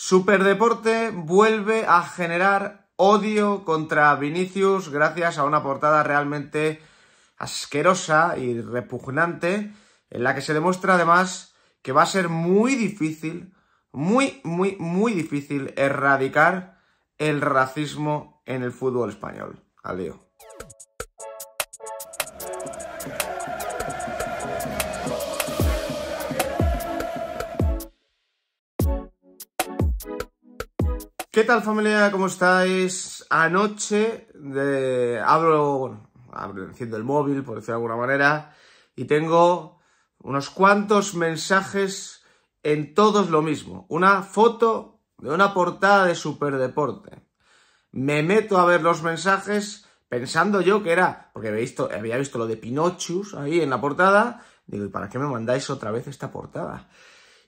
Superdeporte vuelve a generar odio contra Vinicius gracias a una portada realmente asquerosa y repugnante en la que se demuestra además que va a ser muy difícil, muy, muy, muy difícil erradicar el racismo en el fútbol español. Adiós. ¿Qué tal familia? ¿Cómo estáis? Anoche de... abro, el móvil, por decirlo de alguna manera, y tengo unos cuantos mensajes en todos lo mismo. Una foto de una portada de Superdeporte. Me meto a ver los mensajes pensando yo que era, porque había visto, había visto lo de Pinochus ahí en la portada, digo, ¿y para qué me mandáis otra vez esta portada?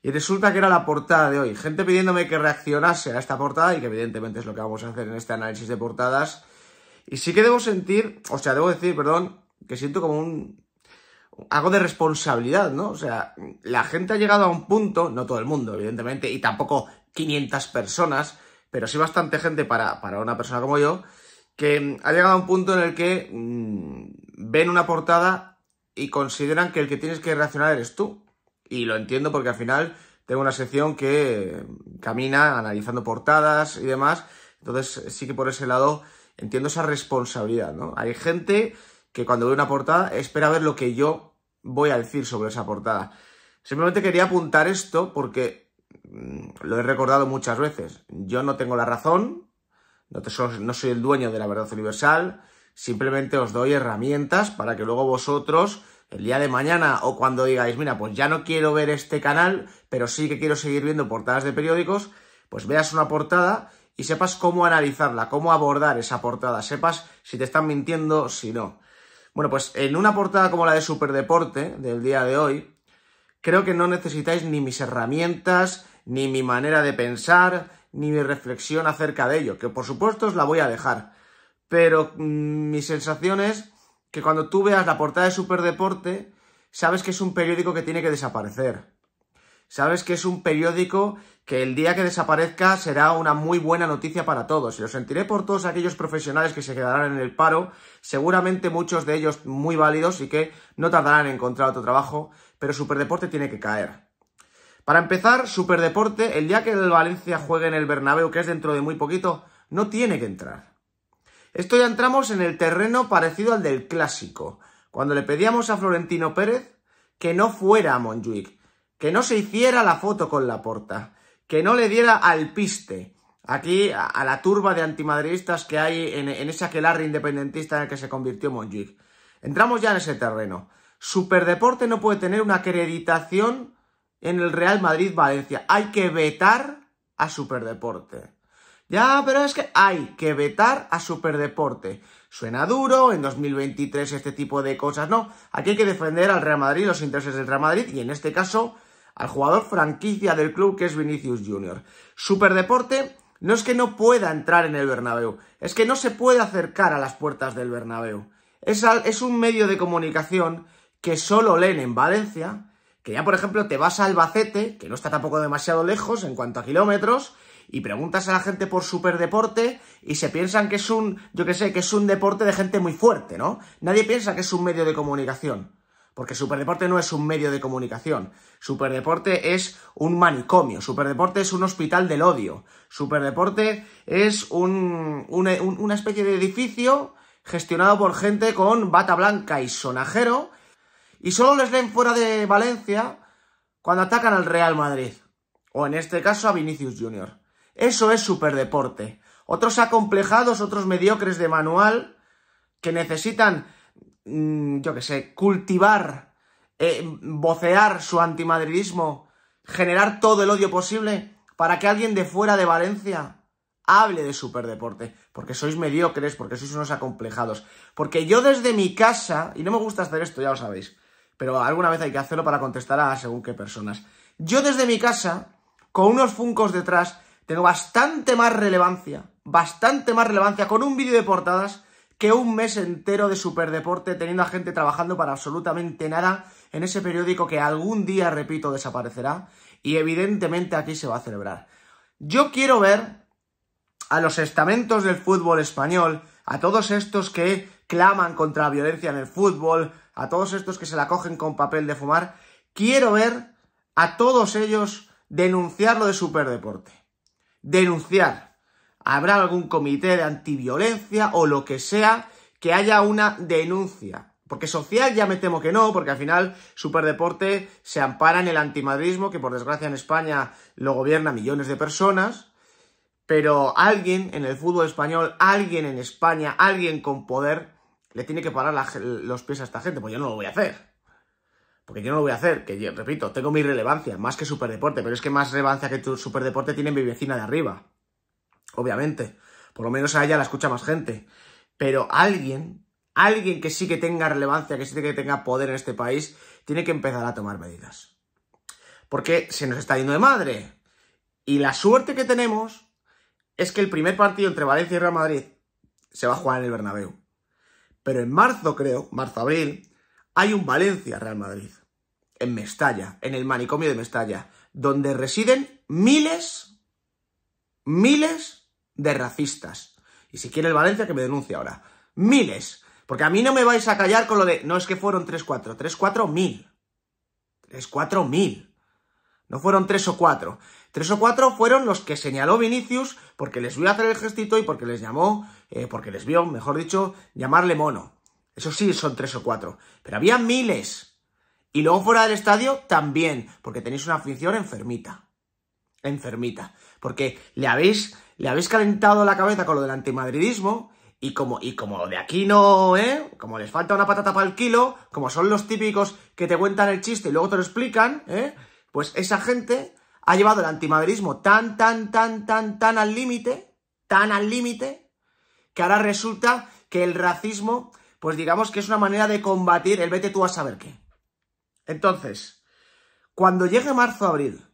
Y resulta que era la portada de hoy. Gente pidiéndome que reaccionase a esta portada y que evidentemente es lo que vamos a hacer en este análisis de portadas. Y sí que debo sentir, o sea, debo decir, perdón, que siento como un... algo de responsabilidad, ¿no? O sea, la gente ha llegado a un punto, no todo el mundo, evidentemente, y tampoco 500 personas, pero sí bastante gente para, para una persona como yo, que ha llegado a un punto en el que mm, ven una portada y consideran que el que tienes que reaccionar eres tú y lo entiendo porque al final tengo una sección que camina analizando portadas y demás. Entonces sí que por ese lado entiendo esa responsabilidad, ¿no? Hay gente que cuando ve una portada espera ver lo que yo voy a decir sobre esa portada. Simplemente quería apuntar esto porque mm, lo he recordado muchas veces. Yo no tengo la razón, no, no soy el dueño de la verdad universal, simplemente os doy herramientas para que luego vosotros el día de mañana o cuando digáis, mira, pues ya no quiero ver este canal, pero sí que quiero seguir viendo portadas de periódicos, pues veas una portada y sepas cómo analizarla, cómo abordar esa portada, sepas si te están mintiendo, si no. Bueno, pues en una portada como la de Superdeporte del día de hoy, creo que no necesitáis ni mis herramientas, ni mi manera de pensar, ni mi reflexión acerca de ello, que por supuesto os la voy a dejar. Pero mm, mis sensaciones que cuando tú veas la portada de Superdeporte, sabes que es un periódico que tiene que desaparecer. Sabes que es un periódico que el día que desaparezca será una muy buena noticia para todos. Y lo sentiré por todos aquellos profesionales que se quedarán en el paro, seguramente muchos de ellos muy válidos y que no tardarán en encontrar otro trabajo, pero Superdeporte tiene que caer. Para empezar, Superdeporte, el día que el Valencia juegue en el Bernabéu, que es dentro de muy poquito, no tiene que entrar. Esto ya entramos en el terreno parecido al del clásico, cuando le pedíamos a Florentino Pérez que no fuera a Monjuic, que no se hiciera la foto con la porta, que no le diera al piste, aquí a, la turba de antimadridistas que hay en, esa ese aquelarre independentista en el que se convirtió Montjuic. Entramos ya en ese terreno. Superdeporte no puede tener una acreditación en el Real Madrid-Valencia. Hay que vetar a Superdeporte. Ya, pero es que hay que vetar a Superdeporte. Suena duro, en 2023 este tipo de cosas no. Aquí hay que defender al Real Madrid, los intereses del Real Madrid y en este caso al jugador franquicia del club que es Vinicius Junior. Superdeporte no es que no pueda entrar en el Bernabéu, es que no se puede acercar a las puertas del Bernabéu. Es, es un medio de comunicación que solo leen en Valencia, que ya por ejemplo te vas a Albacete, que no está tampoco demasiado lejos en cuanto a kilómetros, y preguntas a la gente por superdeporte y se piensan que es un, yo sé, que es un deporte de gente muy fuerte, ¿no? Nadie piensa que es un medio de comunicación. Porque Superdeporte no es un medio de comunicación. Superdeporte es un manicomio. Superdeporte es un hospital del odio. Superdeporte es una, especie de edificio gestionado por gente con bata blanca y sonajero. Y solo les ven fuera de Valencia cuando atacan al Real Madrid. O en este caso a Vinicius Jr. Eso es superdeporte. Otros acomplejados, otros mediocres de manual que necesitan, mm, yo qué sé, cultivar, eh, vocear su antimadridismo, generar todo el odio posible para que alguien de fuera de Valencia hable de superdeporte, porque sois mediocres, porque sois unos acomplejados. Porque yo desde mi casa, y no me gusta hacer esto, ya lo sabéis, pero alguna vez hay que hacerlo para contestar a según qué personas. Yo desde mi casa, con unos funcos detrás, tengo bastante más relevancia, bastante más relevancia con un vídeo de portadas que un mes entero de superdeporte teniendo a gente trabajando para absolutamente nada en ese periódico que algún día, repito, desaparecerá y evidentemente aquí se va a celebrar. Yo quiero ver a los estamentos del fútbol español, a todos estos que claman contra la violencia en el fútbol, a todos estos que se la cogen con papel de fumar, quiero ver a todos ellos denunciar lo de superdeporte denunciar. Habrá algún comité de antiviolencia o lo que sea que haya una denuncia. Porque social ya me temo que no, porque al final Superdeporte se ampara en el antimadrismo, que por desgracia en España lo gobierna millones de personas. Pero alguien en el fútbol español, alguien en España, alguien con poder, le tiene que parar los pies a esta gente, pues yo no lo voy a hacer porque yo no lo voy a hacer, que repito, tengo mi relevancia, más que Superdeporte, pero es que más relevancia que tu Superdeporte tiene mi vecina de arriba, obviamente, por lo menos a ella la escucha más gente, pero alguien, alguien que sí que tenga relevancia, que sí que tenga poder en este país, tiene que empezar a tomar medidas, porque se nos está yendo de madre, y la suerte que tenemos es que el primer partido entre Valencia y Real Madrid se va a jugar en el Bernabéu. Pero en marzo, creo, marzo-abril, hay un Valencia-Real Madrid en Mestalla, en el manicomio de Mestalla, donde residen miles, miles de racistas. Y si quiere el Valencia, que me denuncie ahora. Miles. Porque a mí no me vais a callar con lo de, no es que fueron 3-4, 3-4 mil. 3 cuatro, mil. No fueron 3 o 4. 3 o 4 fueron los que señaló Vinicius porque les vio hacer el gestito y porque les llamó, eh, porque les vio, mejor dicho, llamarle mono. Eso sí, son 3 o 4. Pero había miles y luego fuera del estadio también, porque tenéis una afición enfermita. Enfermita. Porque le habéis, le habéis calentado la cabeza con lo del antimadridismo y como, y como de aquí no, ¿eh? Como les falta una patata para el kilo, como son los típicos que te cuentan el chiste y luego te lo explican, ¿eh? Pues esa gente ha llevado el antimadridismo tan, tan, tan, tan, tan al límite, tan al límite, que ahora resulta que el racismo, pues digamos que es una manera de combatir el vete tú a saber qué. Entonces, cuando llegue marzo, abril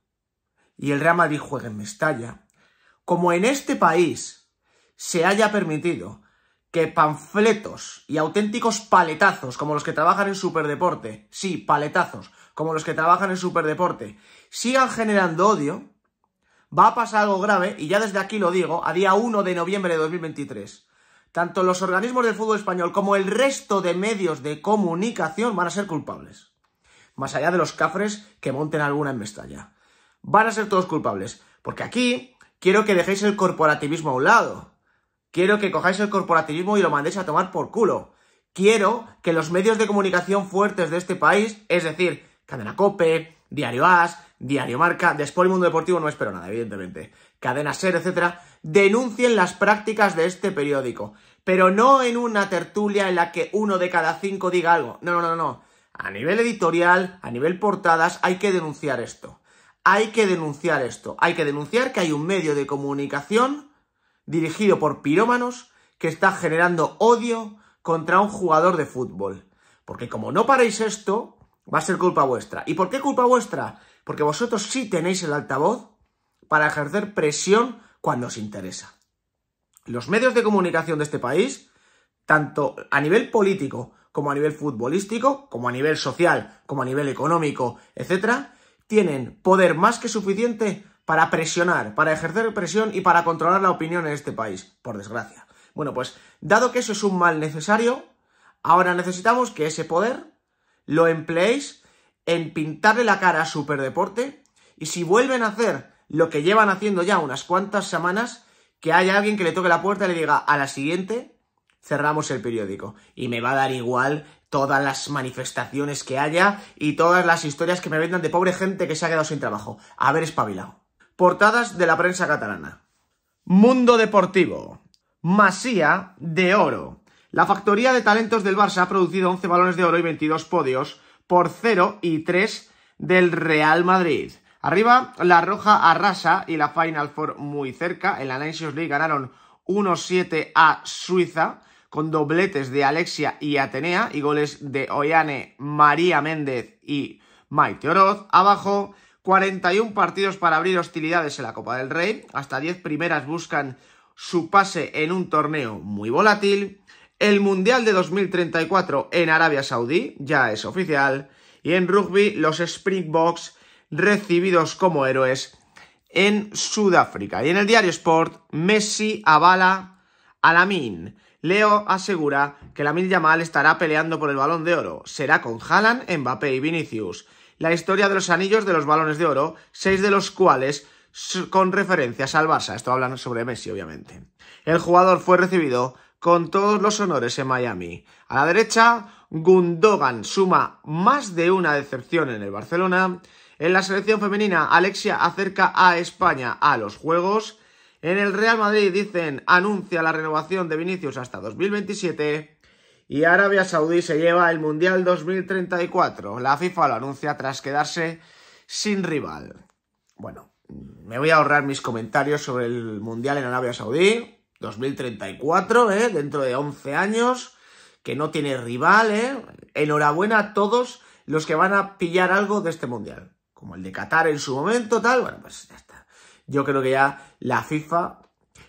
y el Real Madrid juegue en Mestalla, como en este país se haya permitido que panfletos y auténticos paletazos, como los que trabajan en Superdeporte, sí, paletazos, como los que trabajan en Superdeporte, sigan generando odio, va a pasar algo grave, y ya desde aquí lo digo, a día 1 de noviembre de 2023. Tanto los organismos del fútbol español como el resto de medios de comunicación van a ser culpables más allá de los cafres que monten alguna en Mestalla. Van a ser todos culpables, porque aquí quiero que dejéis el corporativismo a un lado. Quiero que cojáis el corporativismo y lo mandéis a tomar por culo. Quiero que los medios de comunicación fuertes de este país, es decir, Cadena Cope, Diario As, Diario Marca, después el Mundo Deportivo no espero nada, evidentemente, Cadena Ser, etcétera, denuncien las prácticas de este periódico. Pero no en una tertulia en la que uno de cada cinco diga algo. No, no, no, no a nivel editorial, a nivel portadas, hay que denunciar esto. Hay que denunciar esto. Hay que denunciar que hay un medio de comunicación dirigido por pirómanos que está generando odio contra un jugador de fútbol. Porque como no paréis esto, va a ser culpa vuestra. ¿Y por qué culpa vuestra? Porque vosotros sí tenéis el altavoz para ejercer presión cuando os interesa. Los medios de comunicación de este país, tanto a nivel político como a nivel futbolístico, como a nivel social, como a nivel económico, etcétera, tienen poder más que suficiente para presionar, para ejercer presión y para controlar la opinión en este país, por desgracia. Bueno, pues dado que eso es un mal necesario, ahora necesitamos que ese poder lo empleéis en pintarle la cara a Superdeporte y si vuelven a hacer lo que llevan haciendo ya unas cuantas semanas, que haya alguien que le toque la puerta y le diga a la siguiente cerramos el periódico y me va a dar igual todas las manifestaciones que haya y todas las historias que me vendan de pobre gente que se ha quedado sin trabajo. A ver, espabilado. Portadas de la prensa catalana. Mundo Deportivo. Masía de Oro. La factoría de talentos del Barça ha producido 11 balones de oro y 22 podios por 0 y 3 del Real Madrid. Arriba, la Roja arrasa y la Final Four muy cerca. En la Nations League ganaron 1-7 a Suiza con dobletes de Alexia y Atenea y goles de Oyane, María Méndez y Maite Oroz. Abajo, 41 partidos para abrir hostilidades en la Copa del Rey. Hasta 10 primeras buscan su pase en un torneo muy volátil. El Mundial de 2034 en Arabia Saudí, ya es oficial. Y en rugby, los Springboks recibidos como héroes en Sudáfrica. Y en el diario Sport, Messi avala a Leo asegura que la Mil Yamal estará peleando por el Balón de Oro. Será con Haaland, Mbappé y Vinicius. La historia de los anillos de los Balones de Oro, seis de los cuales con referencias al Barça. Esto hablan sobre Messi, obviamente. El jugador fue recibido con todos los honores en Miami. A la derecha, Gundogan suma más de una decepción en el Barcelona. En la selección femenina, Alexia acerca a España a los Juegos. En el Real Madrid dicen anuncia la renovación de Vinicius hasta 2027 y Arabia Saudí se lleva el Mundial 2034. La FIFA lo anuncia tras quedarse sin rival. Bueno, me voy a ahorrar mis comentarios sobre el Mundial en Arabia Saudí. 2034, ¿eh? dentro de 11 años, que no tiene rival. ¿eh? Enhorabuena a todos los que van a pillar algo de este Mundial. Como el de Qatar en su momento, tal. Bueno, pues está. Yo creo que ya la FIFA,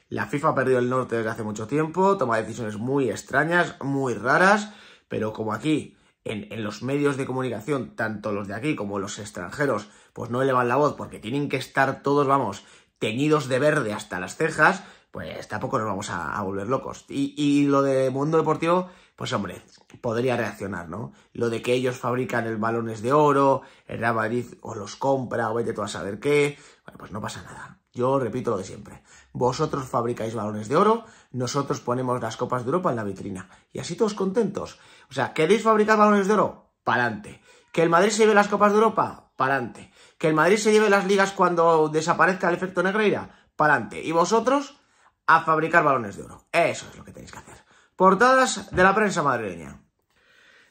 la FIFA ha perdido el norte desde hace mucho tiempo, toma decisiones muy extrañas, muy raras, pero como aquí en, en, los medios de comunicación, tanto los de aquí como los extranjeros, pues no elevan la voz porque tienen que estar todos, vamos, teñidos de verde hasta las cejas, pues tampoco nos vamos a, volver locos. Y, y, lo de mundo deportivo, pues hombre, podría reaccionar, ¿no? Lo de que ellos fabrican el balones de oro, el Real Madrid o los compra, o vete tú a saber qué, bueno, pues no pasa nada. Yo repito lo de siempre. Vosotros fabricáis balones de oro, nosotros ponemos las copas de Europa en la vitrina. Y así todos contentos. O sea, ¿queréis fabricar balones de oro? adelante! ¿Que el Madrid se lleve las copas de Europa? adelante! ¿Que el Madrid se lleve las ligas cuando desaparezca el efecto Negreira? adelante! ¿Y vosotros? a fabricar balones de oro. Eso es lo que tenéis que hacer. Portadas de la prensa madrileña.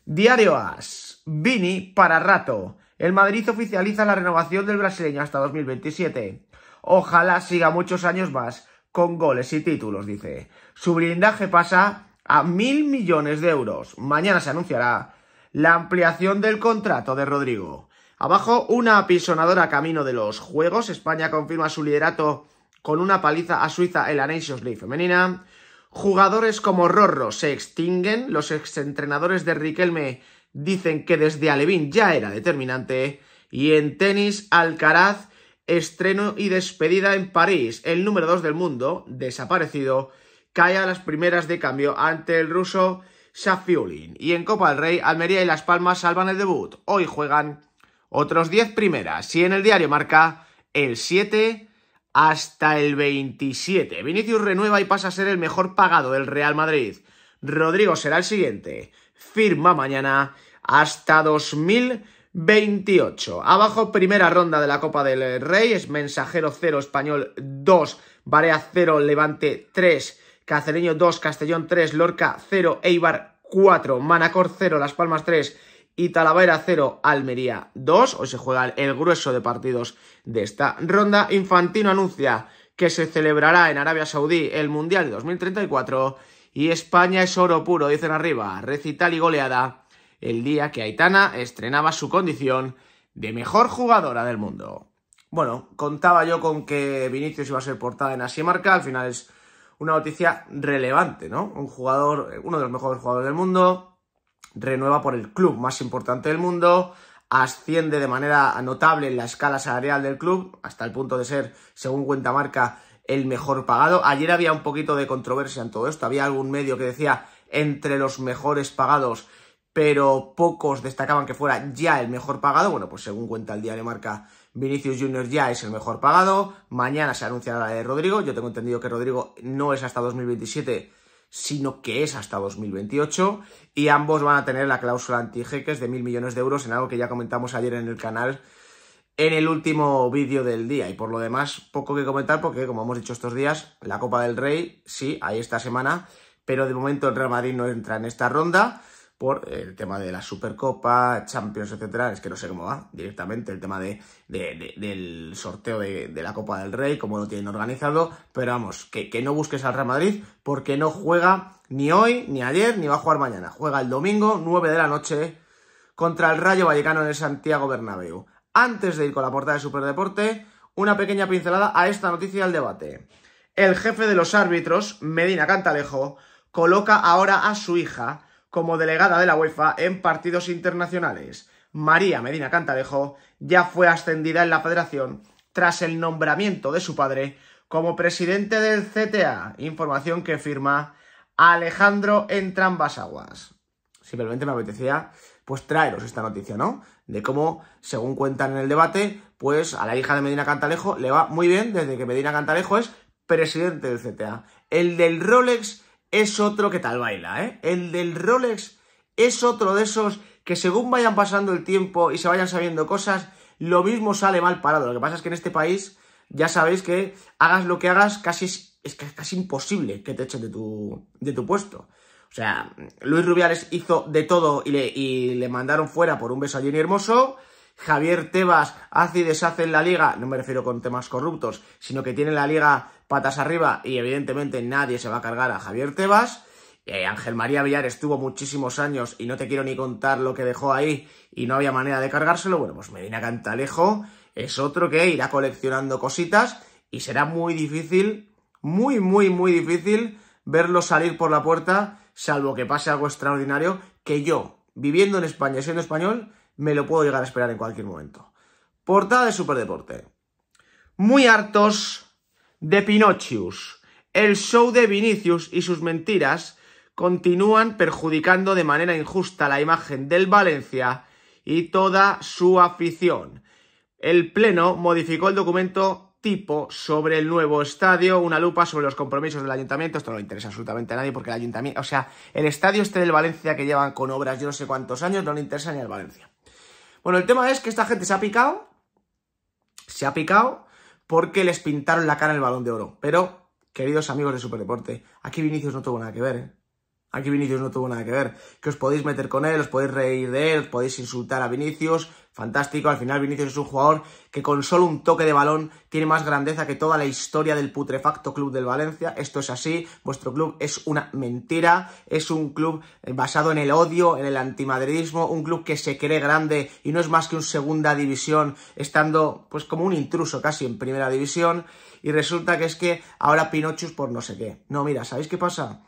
Diario As. Vini para rato. El Madrid oficializa la renovación del brasileño hasta 2027. Ojalá siga muchos años más con goles y títulos, dice. Su blindaje pasa a mil millones de euros. Mañana se anunciará la ampliación del contrato de Rodrigo. Abajo, una apisonadora camino de los Juegos. España confirma su liderato con una paliza a Suiza en la Nations League femenina. Jugadores como Rorro se extinguen, los exentrenadores de Riquelme dicen que desde Alevín ya era determinante. Y en tenis, Alcaraz, estreno y despedida en París. El número 2 del mundo, desaparecido, cae a las primeras de cambio ante el ruso Shafiulin. Y en Copa del Rey, Almería y Las Palmas salvan el debut. Hoy juegan otros 10 primeras. Y en el diario marca el 7 hasta el 27. Vinicius renueva y pasa a ser el mejor pagado del Real Madrid. Rodrigo será el siguiente. Firma mañana hasta 2028. Abajo, primera ronda de la Copa del Rey. Es Mensajero 0, Español 2, Barea 0, Levante 3, Cacereño 2, Castellón 3, Lorca 0, Eibar 4, Manacor 0, Las Palmas 3, y Talavera 0, Almería 2. Hoy se juega el grueso de partidos de esta ronda. Infantino anuncia que se celebrará en Arabia Saudí el Mundial de 2034 y España es oro puro, dicen arriba, recital y goleada, el día que Aitana estrenaba su condición de mejor jugadora del mundo. Bueno, contaba yo con que Vinicius iba a ser portada en Asia Marca, al final es una noticia relevante, ¿no? Un jugador, eh, uno de los mejores jugadores del mundo, renueva por el club más importante del mundo, asciende de manera notable en la escala salarial del club, hasta el punto de ser, según cuenta marca, el mejor pagado. Ayer había un poquito de controversia en todo esto, había algún medio que decía entre los mejores pagados, pero pocos destacaban que fuera ya el mejor pagado. Bueno, pues según cuenta el diario Marca, Vinicius Junior ya es el mejor pagado. Mañana se anunciará la de Rodrigo. Yo tengo entendido que Rodrigo no es hasta 2027 sino que es hasta 2028 y ambos van a tener la cláusula antijeques de mil millones de euros en algo que ya comentamos ayer en el canal en el último vídeo del día y por lo demás poco que comentar porque como hemos dicho estos días la Copa del Rey sí, ahí esta semana pero de momento el Real Madrid no entra en esta ronda por el tema de la Supercopa, Champions, etcétera. Es que no sé cómo va directamente el tema de, del sorteo de, la Copa del Rey, cómo lo tienen organizado. Pero vamos, que, no busques al Real Madrid porque no juega ni hoy, ni ayer, ni va a jugar mañana. Juega el domingo, 9 de la noche, contra el Rayo Vallecano en el Santiago Bernabéu. Antes de ir con la portada de Superdeporte, una pequeña pincelada a esta noticia del debate. El jefe de los árbitros, Medina Cantalejo, coloca ahora a su hija como delegada de la UEFA en partidos internacionales. María Medina Cantalejo ya fue ascendida en la federación tras el nombramiento de su padre como presidente del CTA, información que firma Alejandro Entrambasaguas. Simplemente me apetecía pues traeros esta noticia, ¿no? De cómo, según cuentan en el debate, pues a la hija de Medina Cantalejo le va muy bien desde que Medina Cantalejo es presidente del CTA. El del Rolex es otro que tal baila, ¿eh? El del Rolex es otro de esos que según vayan pasando el tiempo y se vayan sabiendo cosas, lo mismo sale mal parado. Lo que pasa es que en este país ya sabéis que hagas lo que hagas, casi es, casi imposible que te echen de tu, de tu puesto. O sea, Luis Rubiales hizo de todo y le, y le mandaron fuera por un beso a Jenny Hermoso. Javier Tebas hace y deshace en la liga, no me refiero con temas corruptos, sino que tiene la liga patas arriba y evidentemente nadie se va a cargar a Javier Tebas. Ángel María Villar estuvo muchísimos años y no te quiero ni contar lo que dejó ahí y no había manera de cargárselo. Bueno, pues Medina Cantalejo es otro que irá coleccionando cositas y será muy difícil, muy, muy, muy difícil verlo salir por la puerta, salvo que pase algo extraordinario que yo, viviendo en España y siendo español, me lo puedo llegar a esperar en cualquier momento. Portada de Superdeporte. Muy hartos de Pinochius. El show de Vinicius y sus mentiras continúan perjudicando de manera injusta la imagen del Valencia y toda su afición. El Pleno modificó el documento tipo sobre el nuevo estadio, una lupa sobre los compromisos del ayuntamiento. Esto no le interesa absolutamente a nadie porque el ayuntamiento, o sea, el estadio este del Valencia que llevan con obras yo no sé cuántos años no le interesa ni al Valencia. Bueno, el tema es que esta gente se ha picado, se ha picado porque les pintaron la cara en el balón de oro. Pero, queridos amigos de Superdeporte, aquí Vinicius no tuvo nada que ver, ¿eh? Aquí Vinicius no tuvo nada que ver. Que os podéis meter con él, os podéis reír de él, os podéis insultar a Vinicius, fantástico. Al final Vinicius es un jugador que con solo un toque de balón tiene más grandeza que toda la historia del putrefacto club del Valencia. Esto es así, vuestro club es una mentira, es un club eh, basado en el odio, en el antimadridismo, un club que se cree grande y no es más que un segunda división, estando pues como un intruso casi en primera división. Y resulta que es que ahora Pinochus por no sé qué. No, mira, ¿sabéis qué pasa?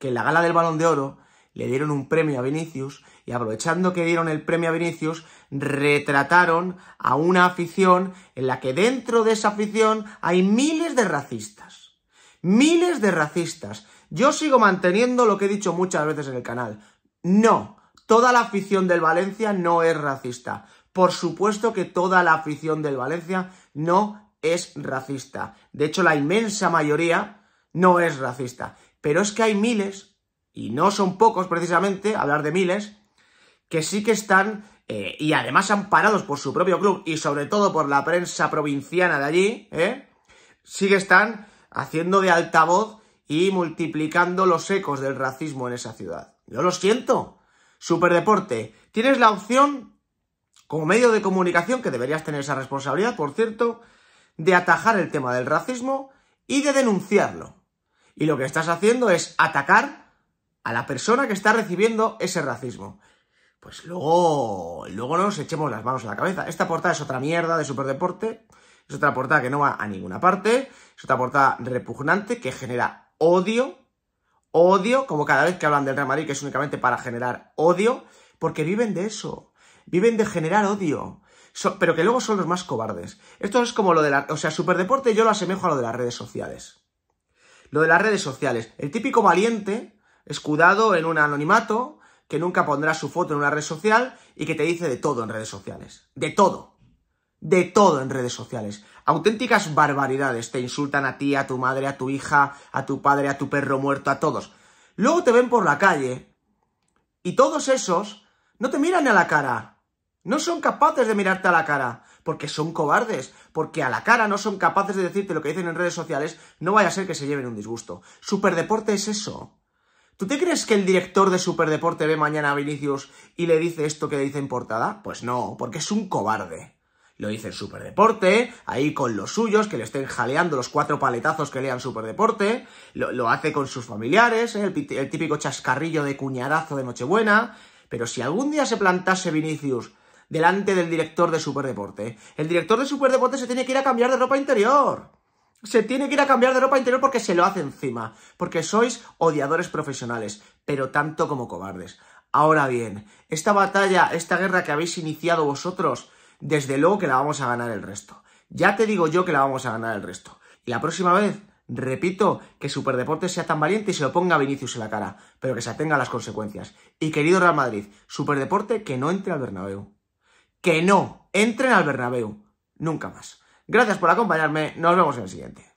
Que en la gala del balón de oro le dieron un premio a Vinicius y aprovechando que dieron el premio a Vinicius, retrataron a una afición en la que dentro de esa afición hay miles de racistas. Miles de racistas. Yo sigo manteniendo lo que he dicho muchas veces en el canal. No, toda la afición del Valencia no es racista. Por supuesto que toda la afición del Valencia no es racista. De hecho, la inmensa mayoría no es racista. Pero es que hay miles y no son pocos precisamente, hablar de miles, que sí que están, eh, y además amparados por su propio club y sobre todo por la prensa provinciana de allí, ¿eh? sí que están haciendo de altavoz y multiplicando los ecos del racismo en esa ciudad. Yo lo siento. Superdeporte, tienes la opción, como medio de comunicación, que deberías tener esa responsabilidad, por cierto, de atajar el tema del racismo y de denunciarlo. Y lo que estás haciendo es atacar a la persona que está recibiendo ese racismo. Pues luego, luego nos echemos las manos a la cabeza. Esta portada es otra mierda de superdeporte. Es otra portada que no va a ninguna parte. Es otra portada repugnante que genera odio. Odio, como cada vez que hablan del Real Madrid, que es únicamente para generar odio. Porque viven de eso. Viven de generar odio. pero que luego son los más cobardes. Esto es como lo de la... O sea, superdeporte yo lo asemejo a lo de las redes sociales. Lo de las redes sociales. El típico valiente escudado en un anonimato que nunca pondrá su foto en una red social y que te dice de todo en redes sociales. De todo. De todo en redes sociales. Auténticas barbaridades. Te insultan a ti, a tu madre, a tu hija, a tu padre, a tu perro muerto, a todos. Luego te ven por la calle y todos esos no te miran a la cara. No son capaces de mirarte a la cara, porque son cobardes, porque a la cara no son capaces de decirte lo que dicen en redes sociales, no vaya a ser que se lleven un disgusto. Superdeporte es eso. ¿Tú te crees que el director de Superdeporte ve mañana a Vinicius y le dice esto que le dice en portada? Pues no, porque es un cobarde. Lo dice el Superdeporte, ahí con los suyos, que le estén jaleando los cuatro paletazos que lean Superdeporte. Lo, hace con sus familiares, ¿eh? el, el típico chascarrillo de cuñadazo de Nochebuena. Pero si algún día se plantase Vinicius delante del director de Superdeporte, el director de Superdeporte se tiene que ir a cambiar de ropa interior se tiene que ir a cambiar de ropa interior porque se lo hace encima, porque sois odiadores profesionales, pero tanto como cobardes. Ahora bien, esta batalla, esta guerra que habéis iniciado vosotros, desde luego que la vamos a ganar el resto. Ya te digo yo que la vamos a ganar el resto. Y la próxima vez, repito, que Superdeporte sea tan valiente y se lo ponga a Vinicius en la cara, pero que se atenga a las consecuencias. Y querido Real Madrid, Superdeporte que no entre al Bernabéu. Que no entren al Bernabéu. Nunca más. Gracias por acompañarme, nos vemos en el siguiente.